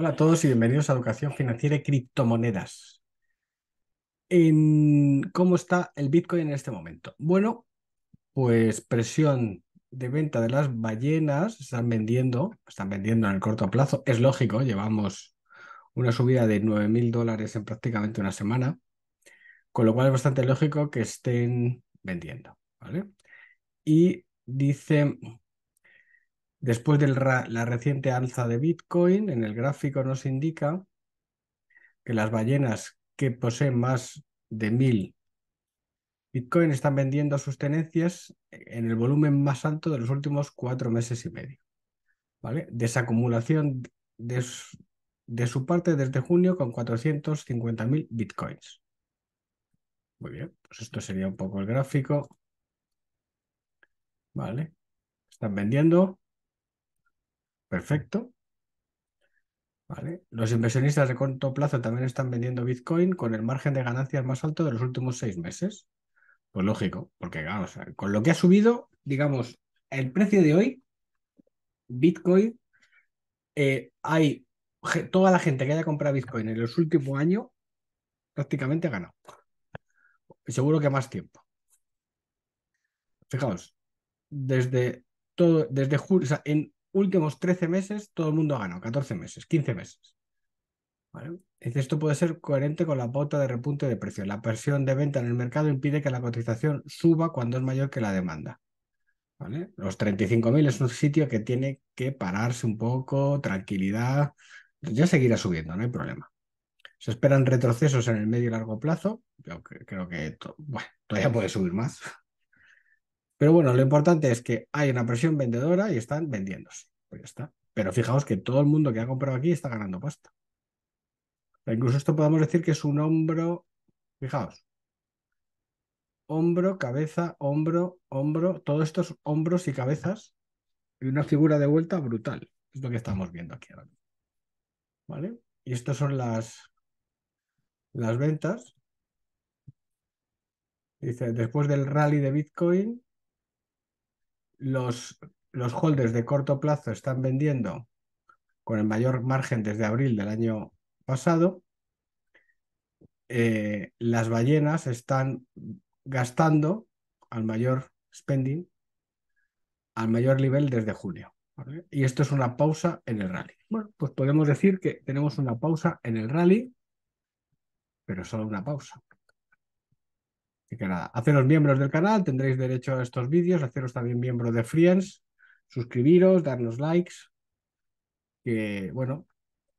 Hola a todos y bienvenidos a Educación Financiera y Criptomonedas. ¿Cómo está el Bitcoin en este momento? Bueno, pues presión de venta de las ballenas, están vendiendo, están vendiendo en el corto plazo, es lógico, llevamos una subida de 9.000 dólares en prácticamente una semana, con lo cual es bastante lógico que estén vendiendo, ¿vale? Y dice, Después de la reciente alza de Bitcoin, en el gráfico nos indica que las ballenas que poseen más de mil Bitcoin están vendiendo sus tenencias en el volumen más alto de los últimos cuatro meses y medio. ¿vale? Desacumulación de su, de su parte desde junio con 450.000 Bitcoins. Muy bien, pues esto sería un poco el gráfico. Vale, están vendiendo Perfecto. Vale. Los inversionistas de corto plazo también están vendiendo Bitcoin con el margen de ganancias más alto de los últimos seis meses. Pues lógico, porque con lo que ha subido, digamos, el precio de hoy, Bitcoin, eh, hay toda la gente que haya comprado Bitcoin en los últimos años prácticamente ha ganado. Seguro que más tiempo. Fijaos, desde todo, desde julio, sea, en últimos 13 meses todo el mundo ganó, 14 meses, 15 meses. Esto puede ser coherente con la pauta de repunte de precio. La presión de venta en el mercado impide que la cotización suba cuando es mayor que la demanda. ¿Vale? Los 35.000 es un sitio que tiene que pararse un poco, tranquilidad. Ya seguirá subiendo, no hay problema. Se esperan retrocesos en el medio y largo plazo. creo que bueno, todavía puede subir más. Pero bueno, lo importante es que hay una presión vendedora y están vendiéndose. Pues ya está. Pero fijaos que todo el mundo que ha comprado aquí está ganando pasta. Incluso esto podemos decir que es un hombro, fijaos, hombro, cabeza, hombro, hombro, todos estos hombros y cabezas y una figura de vuelta brutal. Es lo que estamos viendo aquí ahora. ¿Vale? Y estas son las, las ventas. Dice, después del rally de Bitcoin, los, los holders de corto plazo están vendiendo con el mayor margen desde abril del año pasado. Eh, las ballenas están gastando al mayor spending, al mayor nivel desde junio. Y esto es una pausa en el rally. Bueno, pues podemos decir que tenemos una pausa en el rally, pero solo una pausa haceros miembros del canal, tendréis derecho a estos vídeos, haceros también miembro de Friends, suscribiros, darnos likes, que bueno,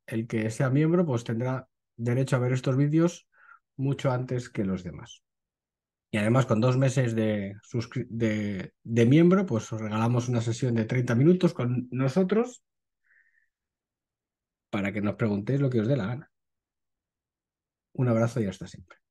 el que sea miembro pues tendrá derecho a ver estos vídeos mucho antes que los demás. Y además con dos meses de, de, de miembro, pues os regalamos una sesión de 30 minutos con nosotros para que nos preguntéis lo que os dé la gana. Un abrazo y hasta siempre.